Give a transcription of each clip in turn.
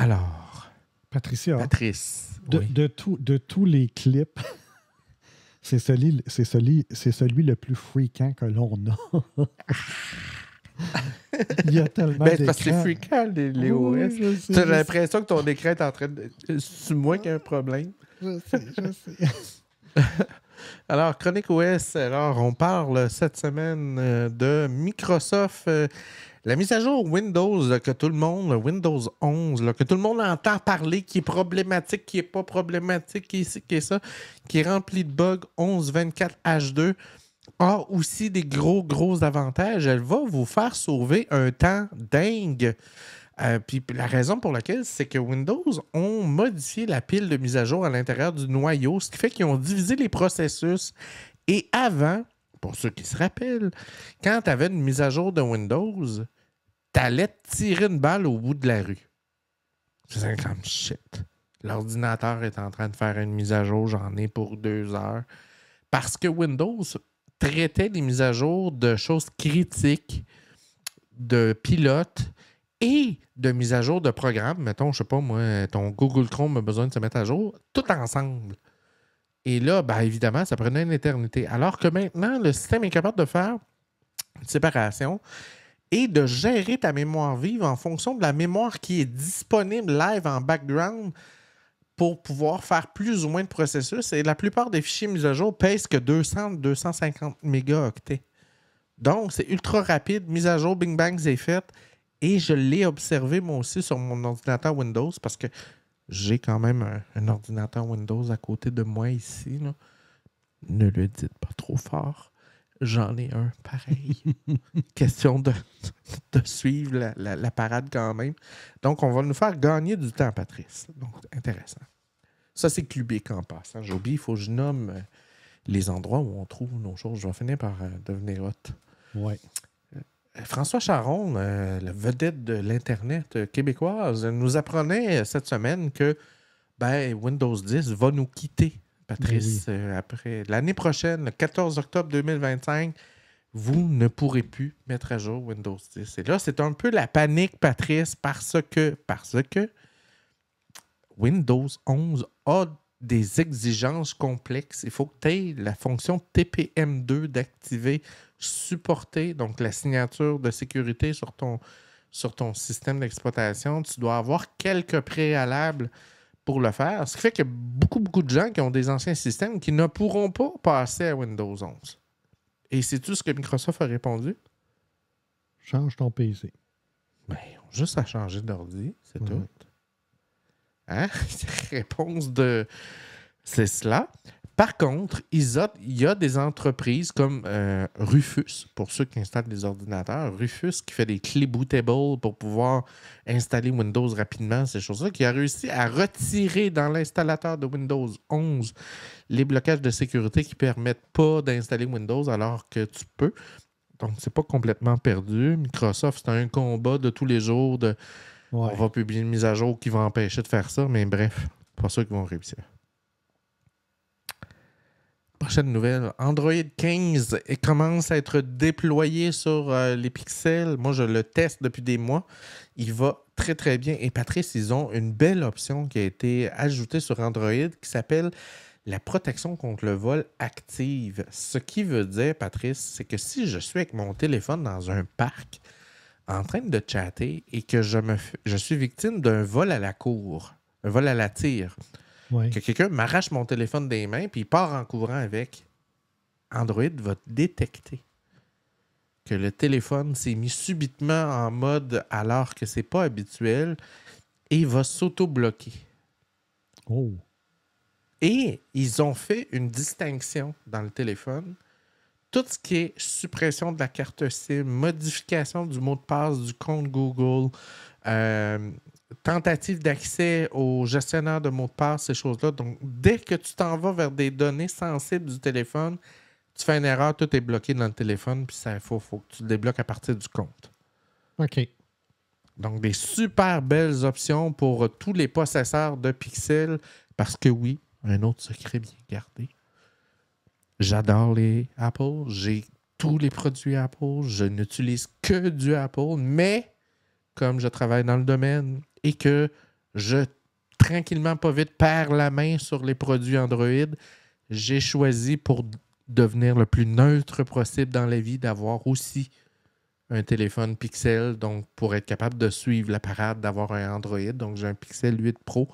Alors, Patricia. Patrice. De, tout, de tous les clips, c'est celui, celui, celui le plus fréquent que l'on a. Il y a tellement ben, parce c'est fréquent, les, OS. tu l'impression que ton écran est en train de. C'est moins qu'un problème. Je sais, je sais. Alors, Chronique OS, alors on parle cette semaine euh, de Microsoft euh, la mise à jour Windows que tout le monde, Windows 11, que tout le monde entend parler, qui est problématique, qui n'est pas problématique, qui est ici, qui est ça, qui est rempli de bugs 11.24H2, a aussi des gros, gros avantages. Elle va vous faire sauver un temps dingue. Euh, puis la raison pour laquelle, c'est que Windows ont modifié la pile de mise à jour à l'intérieur du noyau, ce qui fait qu'ils ont divisé les processus. Et avant, pour ceux qui se rappellent, quand tu avais une mise à jour de Windows, tu allais tirer une balle au bout de la rue. C'est comme shit. L'ordinateur est en train de faire une mise à jour, j'en ai pour deux heures. Parce que Windows traitait les mises à jour de choses critiques, de pilotes et de mises à jour de programmes. Mettons, je sais pas, moi, ton Google Chrome a besoin de se mettre à jour, tout ensemble. Et là, ben, évidemment, ça prenait une éternité. Alors que maintenant, le système est capable de faire une séparation et de gérer ta mémoire vive en fonction de la mémoire qui est disponible live en background pour pouvoir faire plus ou moins de processus. Et la plupart des fichiers mis à jour pèsent que 200-250 mégaoctets. Donc, c'est ultra rapide. Mise à jour, bing bang, c'est fait. Et je l'ai observé moi aussi sur mon ordinateur Windows parce que j'ai quand même un, ordinateur Windows à côté de moi ici. Ne le dites pas trop fort. J'en ai un pareil. Question de, de suivre la, parade quand même. Donc, on va nous faire gagner du temps, Patrice. Donc, intéressant. Ça, c'est cubique en passant. J'oublie, il faut que je nomme euh, les endroits où on trouve nos choses. Je vais finir par euh, devenir hot. Ouais. Euh, François Charon, euh, la vedette de l'Internet euh, québécoise, nous apprenait cette semaine que ben, Windows 10 va nous quitter, Patrice. Ben après l'année prochaine, le 14 octobre 2025, vous ne pourrez plus mettre à jour Windows 10. Et là, c'est un peu la panique, Patrice, parce que, parce que Windows 11 a des exigences complexes. Il faut que tu aies la fonction TPM2 d'activer supporter, donc la signature de sécurité sur ton, sur ton système d'exploitation, tu dois avoir quelques préalables pour le faire. Ce qui fait que beaucoup, beaucoup de gens qui ont des anciens systèmes qui ne pourront pas passer à Windows 11. Et c'est tout ce que Microsoft a répondu? Change ton PC. Ben, juste à changer d'ordi, c'est tout. Hein? Réponse de. C'est cela. Par contre, il y a des entreprises comme euh, Rufus, pour ceux qui installent des ordinateurs, Rufus qui fait des clés bootable pour pouvoir installer Windows rapidement, ces choses-là, qui a réussi à retirer dans l'installateur de Windows 11 les blocages de sécurité qui ne permettent pas d'installer Windows alors que tu peux. Donc, n'est pas complètement perdu. Microsoft, c'est un combat de tous les jours de on va publier une mise à jour qui va empêcher de faire ça, mais bref, pas sûr qu'ils vont réussir prochaine nouvelle. Android 15 commence à être déployé sur euh, les pixels. Moi, je le teste depuis des mois. Il va très, très bien. Et Patrice, ils ont une belle option qui a été ajoutée sur Android qui s'appelle la protection contre le vol active. Ce qui veut dire, Patrice, c'est que si je suis avec mon téléphone dans un parc en train de chatter et que je, me, je suis victime d'un vol à la cour, un vol à la tire, que quelqu'un m'arrache mon téléphone des mains puis part en courant avec, Android va détecter que le téléphone s'est mis subitement en mode alors que c'est pas habituel et va s'auto-bloquer. Oh. Et ils ont fait une distinction dans le téléphone. Tout ce qui est suppression de la carte SIM, modification du mot de passe du compte Google, euh, tentative d'accès au gestionnaire de mots de passe, ces choses-là. Donc, dès que tu t'en vas vers des données sensibles du téléphone, tu fais une erreur, tout est bloqué dans le téléphone, puis ça, il faut, faut que tu le débloques à partir du compte. OK. Donc, des super belles options pour euh, tous les possesseurs de pixels, parce que oui, un autre secret bien gardé. J'adore les Apple, j'ai tous les produits Apple, je n'utilise que du Apple, mais comme je travaille dans le domaine et que je tranquillement, pas vite, perds la main sur les produits Android, j'ai choisi pour devenir le plus neutre possible dans la vie d'avoir aussi un téléphone Pixel, donc pour être capable de suivre la parade, d'avoir un Android. Donc j'ai un Pixel 8 Pro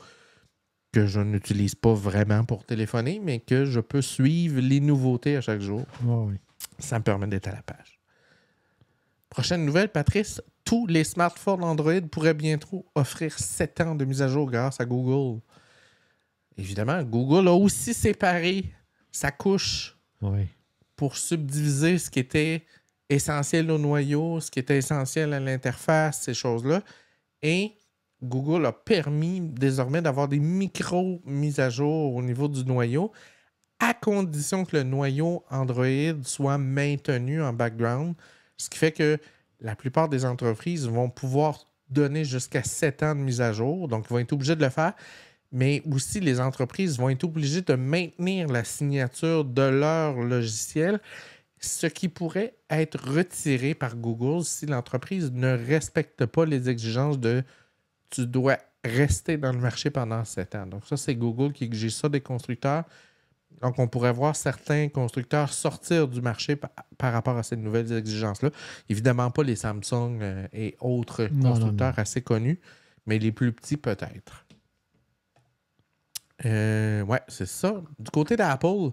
que je n'utilise pas vraiment pour téléphoner, mais que je peux suivre les nouveautés à chaque jour. Ça me permet d'être à la page. Prochaine nouvelle, Patrice, tous les smartphones Android pourraient bientôt offrir 7 ans de mise à jour grâce à Google. Évidemment, Google a aussi séparé sa couche pour subdiviser ce qui était essentiel au noyau, ce qui était essentiel à l'interface, ces choses-là. Et Google a permis désormais d'avoir des micro-mises à jour au niveau du noyau, à condition que le noyau Android soit maintenu en background, ce qui fait que la plupart des entreprises vont pouvoir donner jusqu'à 7 ans de mise à jour, donc ils vont être obligés de le faire, mais aussi les entreprises vont être obligées de maintenir la signature de leur logiciel, ce qui pourrait être retiré par Google si l'entreprise ne respecte pas les exigences de tu dois rester dans le marché pendant 7 ans. Donc ça, c'est Google qui exige ça des constructeurs. Donc, on pourrait voir certains constructeurs sortir du marché par, rapport à ces nouvelles exigences-là. Évidemment, pas les Samsung euh, et autres constructeurs assez connus, mais les plus petits peut-être. Euh, ouais, c'est ça. Du côté d'Apple,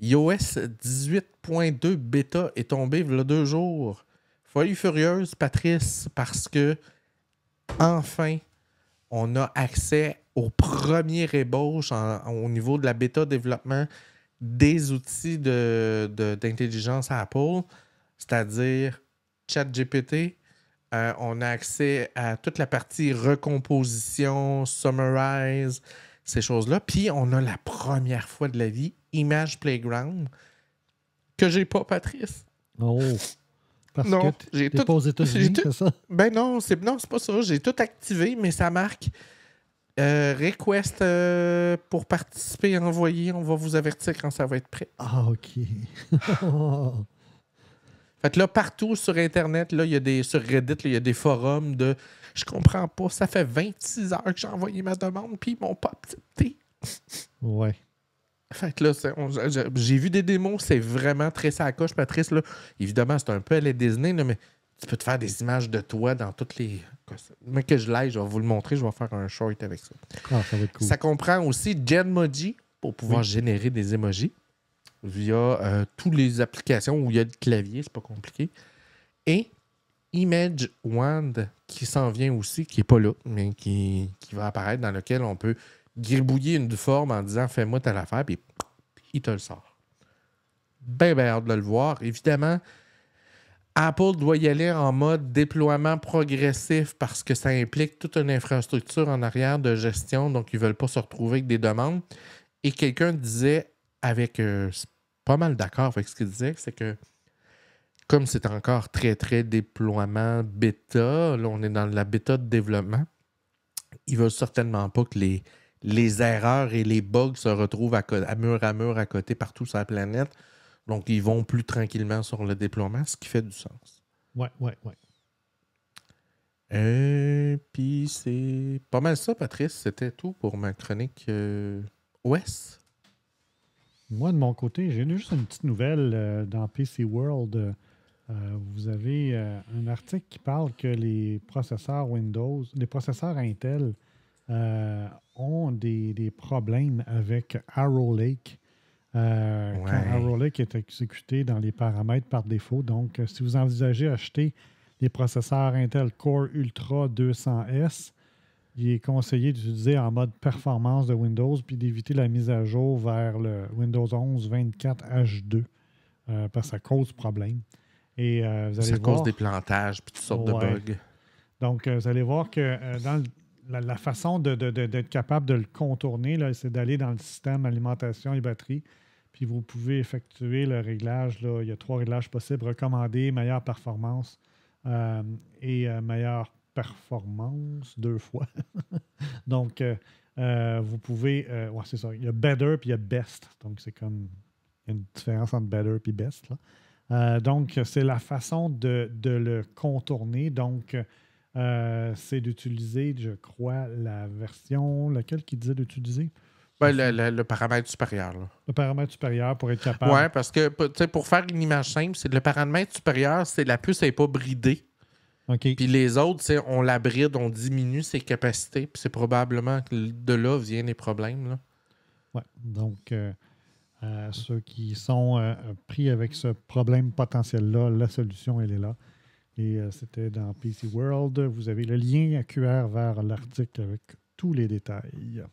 iOS 18.2 bêta est tombé il y a deux jours. Folie furieuse, Patrice, parce que enfin, on a accès au premier ébauche au niveau de la bêta développement des outils d'intelligence de, à Apple, c'est-à-dire Chat GPT euh, on a accès à toute la partie recomposition, summarize, ces choses-là. Puis on a la première fois de la vie Image Playground que j'ai pas, Patrice. Oh! Parce non, j'ai tout, Ben non, c'est non, c'est pas ça. J'ai tout activé, mais ça marque euh, request euh, pour participer, envoyer. On va vous avertir quand ça va être prêt. Ah, OK. fait que là, partout sur Internet, là, y a des, sur Reddit, il y a des forums de je comprends pas, ça fait 26 heures que j'ai envoyé ma demande, puis ils m'ont pas accepté. ouais. Fait que là, j'ai vu des démos, c'est vraiment très sacoche, Patrice. Là. Évidemment, c'est un peu à la Disney, mais tu peux te faire des images de toi dans toutes les mais que je l'aille, je vais vous le montrer, je vais faire un short avec ça. Ah, ça, comprend aussi Genmoji pour pouvoir générer des emojis via euh, toutes les applications où il y a le clavier, c'est pas compliqué. Et Image Wand qui s'en vient aussi, qui n'est pas là, mais qui, va apparaître, dans lequel on peut gribouiller une forme en disant fais-moi ta affaire, puis il te le sort. Ben, ben, hâte de le voir. Évidemment, Apple doit y aller en mode déploiement progressif parce que ça implique toute une infrastructure en arrière de gestion, donc ils ne veulent pas se retrouver avec des demandes. Et quelqu'un disait, avec euh, pas mal d'accord avec ce qu'il disait, c'est que comme c'est encore très, très déploiement bêta, là on est dans la bêta de développement, ils veulent certainement pas que les, erreurs et les bugs se retrouvent à mur à mur à côté partout sur la planète. Donc, ils vont plus tranquillement sur le déploiement, ce qui fait du sens. Ouais, ouais, ouais. Et euh, Puis c'est pas mal ça, Patrice. C'était tout pour ma chronique euh, OS. Moi, de mon côté, j'ai juste une petite nouvelle euh, dans PC World. vous avez un article qui parle que les processeurs Windows, les processeurs Intel ont des, des problèmes avec Arrow Lake. Euh, quand un Rolex qui est exécuté dans les paramètres par défaut. Donc, euh, si vous envisagez acheter des processeurs Intel Core Ultra 200S, il est conseillé d'utiliser en mode performance de Windows puis d'éviter la mise à jour vers le Windows 11 24 H2 parce que ça cause problème. Et euh, vous ça cause des plantages puis toutes sortes de bugs. Donc, vous allez voir que dans le la, façon d'être de, capable de le contourner, c'est d'aller dans le système alimentation et batterie. Puis vous pouvez effectuer le réglage. Là, il y a trois réglages possibles recommandés, meilleure performance euh, et euh, meilleure performance deux fois. Donc, euh, vous pouvez. ouais, c'est ça. Il y a better puis il y a best. Donc, c'est comme. Il y a une différence entre better et best. donc, c'est la façon de, de, le contourner. Donc, euh, c'est d'utiliser, je crois, la version, laquelle qui disait d'utiliser ben, le, paramètre supérieur. Le paramètre supérieur pour être capable. Oui, parce que pour faire une image simple, c'est le paramètre supérieur, c'est la puce n'est pas bridée. Puis les autres, on la bride, on diminue ses capacités. Puis c'est probablement que de là viennent les problèmes. Oui, donc euh, euh, ceux qui sont pris avec ce problème potentiel-là, la solution, elle est là. Et euh, c'était dans PC World. Vous avez le lien à QR vers l'article avec tous les détails.